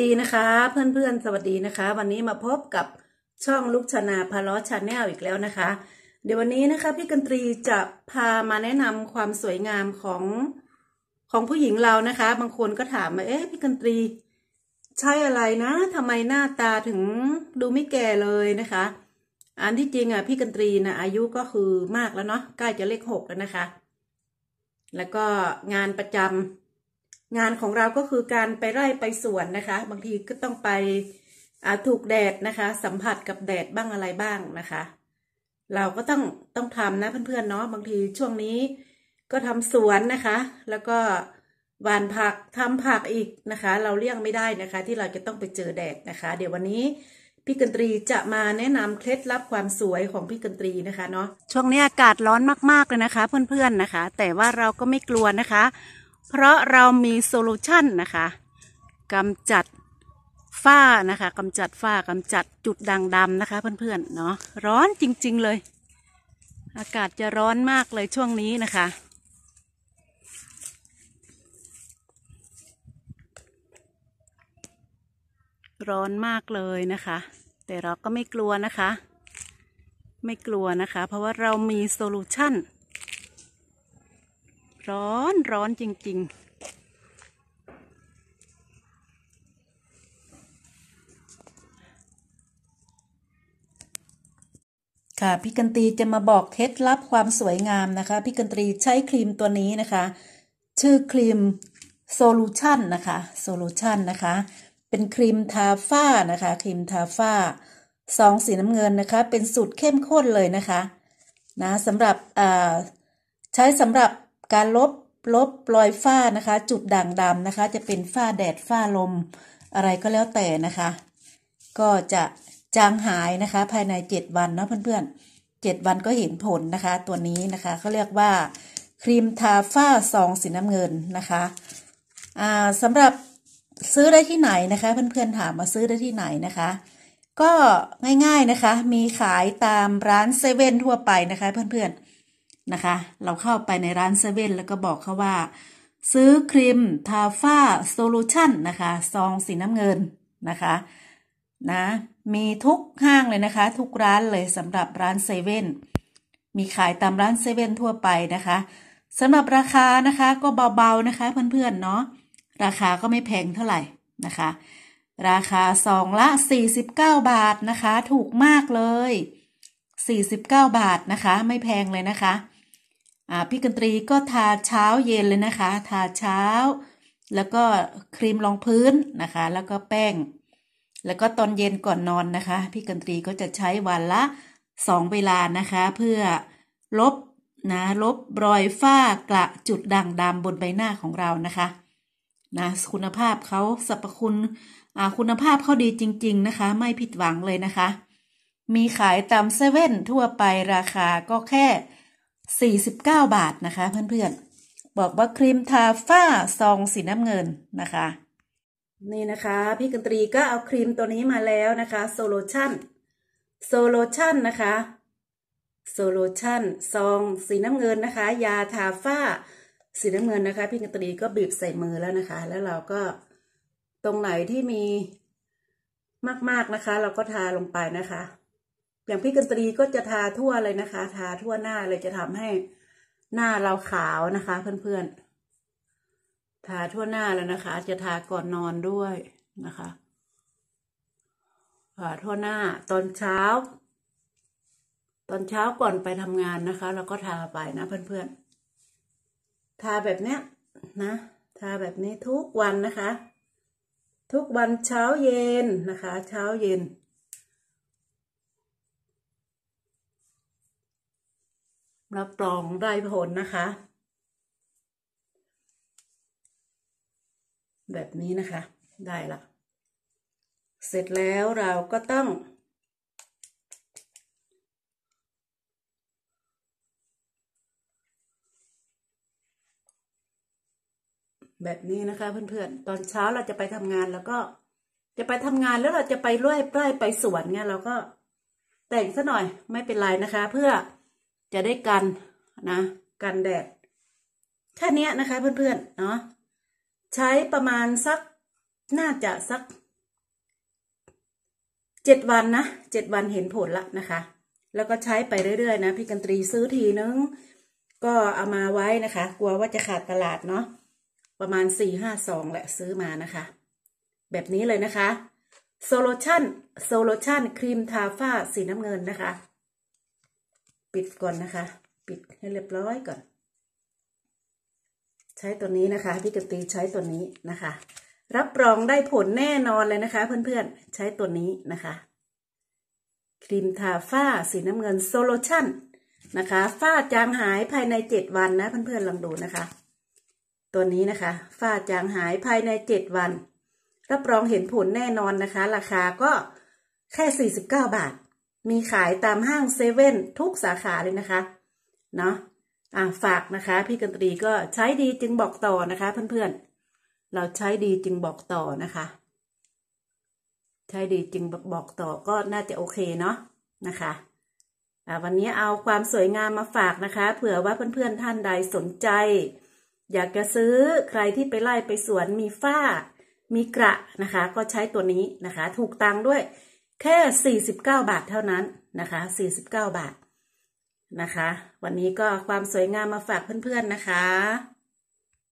ดีนะคะเพื่อนๆสวัสดีนะคะวันนี้มาพบกับช่องลูกชนาพาร์ลชาแนลอีกแล้วนะคะ เดี๋ยววันนี้นะคะ พี่กันตรีจะพามาแนะนำความสวยงามของของผู้หญิงเรานะคะ บางคนก็ถามมาเอ๊ะพี่กันตรี ใช่อะไรนะ ทำไมหน้าตาถึงดูไม่แก่เลยนะคะ อันที่จริงอ่ะ พี่กันตรีนะอายุก็คือมากแล้วเนาะใกล้จะเลขหกแล้วนะคะ แล้วก็งานประจำงานของเราก็คือการไปไร่ไปสวนนะคะ บางทีก็ต้องไปถูกแดดนะคะ สัมผัสกับแดดบ้างอะไรบ้างนะคะ เราก็ต้องต้องทำนะเพื่อนๆเนาะบางทีช่วงนี้ก็ทำสวนนะคะ แล้วก็หวานผักทำผักอีกนะคะ เราเลี่ยงไม่ได้นะคะ ที่เราจะต้องไปเจอแดดนะคะ เดี๋ยววันนี้พี่กันตรีจะมาแนะนำเคล็ดลับความสวยของพี่กันตรีนะคะเนาะช่วงนี้อากาศร้อนมากๆเลยนะคะ เพื่อนๆนะคะ แต่ว่าเราก็ไม่กลัวนะคะเพราะเรามีโซลูชันนะคะกำจัดฝ้านะคะกำจัดฝ้ากำจัดจุดด่างดำนะคะเพื่อนๆเนาะร้อนจริงๆเลย อากาศจะร้อนมากเลยช่วงนี้นะคะ ร้อนมากเลยนะคะ แต่เราก็ไม่กลัวนะคะ ไม่กลัวนะคะ เพราะว่าเรามีโซลูชันร้อน ร้อนจริงๆค่ะพี่กันตีจะมาบอกเคล็ดลับความสวยงามนะคะพี่กันตีใช้ครีมตัวนี้นะคะชื่อครีมโซลูชันนะคะโซลูชันนะคะเป็นครีมทาฝ้านะคะครีมทาฝ้าซองสีน้ำเงินนะคะเป็นสูตรเข้มข้นเลยนะคะนะสำหรับใช้สำหรับการลบลบรอยฝ้านะคะ จุดด่างดำนะคะ จะเป็นฝ้าแดดฝ้าลมอะไรก็แล้วแต่นะคะ ก็จะจางหายนะคะ ภายใน 7 วันนะเพื่อนๆ7 วันก็เห็นผลนะคะ ตัวนี้นะคะเขาเรียกว่าครีมทาฝ้าซองสีน้ำเงินนะคะอ่าสำหรับซื้อได้ที่ไหนนะคะ เพื่อนๆถามมาซื้อได้ที่ไหนนะคะ ก็ง่ายๆนะคะมีขายตามร้านเซเว่นทั่วไปนะคะ เพื่อนๆนะคะเราเข้าไปในร้านเซเว่นแล้วก็บอกเขาว่าซื้อ ครีม ทาฟ้าโซลูชันนะคะซองสีน้ำเงินนะคะนะมีทุก ห้างเลยนะคะ ทุกร้านเลยสำหรับร้านเซเว่นมีขายตามร้านเซเว่นทั่วไปนะคะสำหรับราคานะคะก็เบาๆนะคะเพื่อนๆเนาะราคาก็ไม่แพงเท่าไหร่นะคะ ราคาซองละ 49 บาทนะคะ ถูกมากเลย 49 บาทนะคะ ไม่แพงเลยนะคะพี่กันตรีก็ทาเช้าเย็นเลยนะคะ ทาเช้า แล้วก็ครีมรองพื้นนะคะ แล้วก็แป้ง แล้วก็ตอนเย็นก่อนนอนนะคะ พี่กันตรีก็จะใช้วันละสองเวลานะคะ เพื่อลบนะลบรอยฝ้ากระจุดด่างดำบนใบหน้าของเรานะคะนะคุณภาพเขาสรรพคุณคุณภาพเขาดีจริงๆนะคะ ไม่ผิดหวังเลยนะคะ มีขายตามเซเว่นทั่วไปราคาก็แค่49บาทนะคะเพื่อนๆบอกว่าครีมทาฝ้าซองสีน้ำเงินนะคะ นี่นะคะ พี่กันตรีก็เอาครีมตัวนี้มาแล้วนะคะโซลูชันโซลูชันนะคะโซลูชันซอง สีน้ำเงินนะคะ ยาทาฝ้าสีน้ำเงินนะคะพี่กันตรีก็บีบใส่มือแล้วนะคะ แล้วเราก็ตรงไหนที่มีมากๆนะคะ เราก็ทาลงไปนะคะอย่างพี่กันตรีก็จะทาทั่วเลยนะคะ ทาทั่วหน้าเลยจะทำให้หน้าเราขาวนะคะเพื่อนๆ ทาทั่วหน้าแล้วนะคะจะทาก่อนนอนด้วยนะคะทาทั่วหน้าตอนเช้า ตอนเช้าก่อนไปทำงานนะคะเราก็ทาไปนะเพื่อนๆ ทาแบบเนี้ยนะ ทาแบบนี้ทุกวันนะคะ ทุกวันเช้าเย็นนะคะเช้าเย็นรับรองได้ผลนะคะ แบบนี้นะคะได้ละเสร็จแล้วเราก็ต้อง แบบนี้นะคะเพื่อนๆ ตอนเช้าเราจะไปทำงานแล้วก็จะไปทำงานแล้วเราจะไปร่วยไไปสวนเนี่ยเราก็แต่งซะหน่อยไม่เป็นไรนะคะเพื่อจะได้กัน นะ กันแดดแค่นี้นะคะเพื่อนๆเนาะใช้ประมาณสักน่าจะ สักเจ็ดวัน นะเจ็ดวันเห็นผลละ นะคะ แล้วก็ใช้ไปเรื่อยๆ นะ พี่กันตรีซื้อ ทีนึง ก็ เอามาไว้นะคะ กลัวว่าจะขาดตลาดเนาะประมาณสี่ห้าซองแหละซื้อมานะคะ แบบนี้เลยนะคะโซลูชันโซลูชันครีมทาฝ้าสีน้ำเงินนะคะปิดก่อนนะคะ ปิดให้เรียบร้อยก่อน ใช้ตัวนี้นะคะ พี่กตีใช้ตัวนี้นะคะ รับรองได้ผลแน่นอนเลยนะคะเพื่อนๆ ใช้ตัวนี้นะคะ ครีมทาฝ้าสีน้ำเงิน โซลูชั่นนะคะ ฝ้าจางหายภายในเจ็ดวันนะเพื่อนๆ ลองดูนะคะ ตัวนี้นะคะ ฝ้าจางหายภายในเจ็ดวัน รับรองเห็นผลแน่นอนนะคะ ราคาก็แค่สสี่ิบเก้าบาทมีขายตามห้างเซเว่นทุกสาขาเลยนะคะเนาะอ่ะฝากนะคะ พี่กันตรีก็ใช้ดีจึงบอกต่อนะคะเพื่อนๆเราใช้ดีจึงบอกต่อนะคะ ใช้ดีจึงบอกต่อก็น่าจะโอเคเนาะนะคะะวันนี้เอาความสวยงามมาฝากนะคะเผื่อว่าเพื่อนๆท่านใดสนใจ อยากจะซื้อใครที่ไปไล่ไปสวนมีฝ้ามีกระนะคะ ก็ใช้ตัวนี้นะคะถูกตัง ด้วยแค่ 49 บาทเท่านั้นนะคะ 49 บาทนะคะ วันนี้ก็ความสวยงามมาฝากเพื่อนๆนะคะ